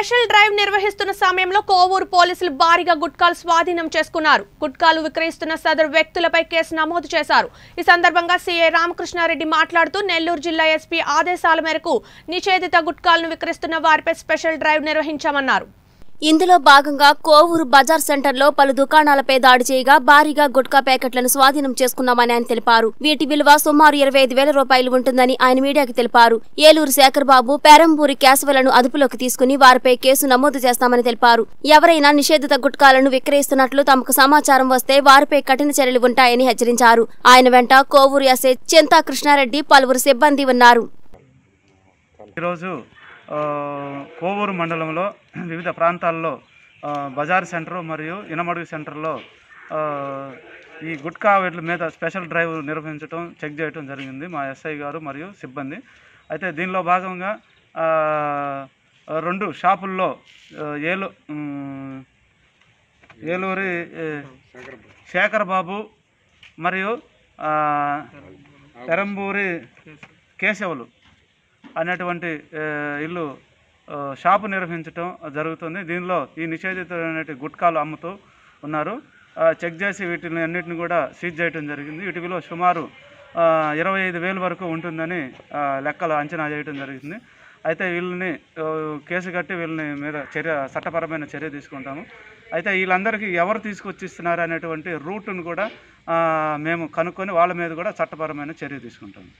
special drive నిర్వహిస్తున్న సమయంలో కోవూరు పోలీసులు భారీగా గుట్కాలు స్వాధీనం చేసుకున్నారు గుట్కాలు విక్రయిస్తున్న సదరు వ్యక్తులపై కేసు నమోదు చేశారు ఈ సందర్భంగా సీఏ రామకృష్ణారెడ్డి మాట్లాడుతూ నెల్లూరు జిల్లా ఎస్పీ ఆదేశాల మేరకు నిషేధిత గుట్కాలను విక్రయిస్తున్న వారిపై స్పెషల్ డ్రైవ్ నిర్వహించామన్నారు ఇందులో భాగంగా కోవూరు బజార్ సెంటర్లో పలు దుకాణాలపై దాడి చేయగా భారీగా గుట్కా ప్యాకెట్లను స్వాధీనం చేసుకున్నామని ఆయన తెలిపారు వీటి విలువ సుమారు ఇరవై ఐదు వేల రూపాయలు ఉంటుందని ఆయన మీడియాకి తెలిపారు ఏలూరు శేఖర్ బాబు పెరంబూరి కేశవులను అదుపులోకి తీసుకుని వారిపై కేసు నమోదు చేస్తామని తెలిపారు ఎవరైనా నిషేధిత గుట్కాలను విక్రయిస్తున్నట్లు తమకు సమాచారం వస్తే వారిపై కఠిన చర్యలు ఉంటాయని హెచ్చరించారు ఆయన వెంట కోవూరు ఎస్ఐ చింతా కృష్ణారెడ్డి పలువురు సిబ్బంది ఉన్నారు కోవూరు మండలంలో వివిధ ప్రాంతాల్లో బజార్ సెంటర్ మరియు ఇనమడుగు సెంటర్లో ఈ గుట్కా వీటి మీద స్పెషల్ డ్రైవ్ నిర్వహించడం చెక్ చేయడం జరిగింది మా ఎస్ఐ గారు మరియు సిబ్బంది అయితే దీనిలో భాగంగా రెండు షాపుల్లో ఏలు ఏలూరి శేఖర్ బాబు మరియు పెరంబూరి కేశవులు అనేటువంటి ఇల్లు షాపు నిర్వహించడం జరుగుతుంది దీనిలో ఈ నిషేధితులైన గుట్కాలు అమ్ముతూ ఉన్నారు చెక్ చేసి వీటిని అన్నిటిని కూడా సీజ్ చేయడం జరిగింది వీటిలో సుమారు ఇరవై ఐదు వేల వరకు ఉంటుందని లెక్కలు అంచనా చేయడం జరిగింది అయితే వీళ్ళని కేసు కట్టి వీళ్ళని మీద చర్య చట్టపరమైన చర్య తీసుకుంటాము అయితే వీళ్ళందరికీ ఎవరు తీసుకొచ్చిస్తున్నారు అనేటువంటి రూట్ను కూడా మేము కనుక్కొని వాళ్ళ మీద కూడా చట్టపరమైన చర్య తీసుకుంటాము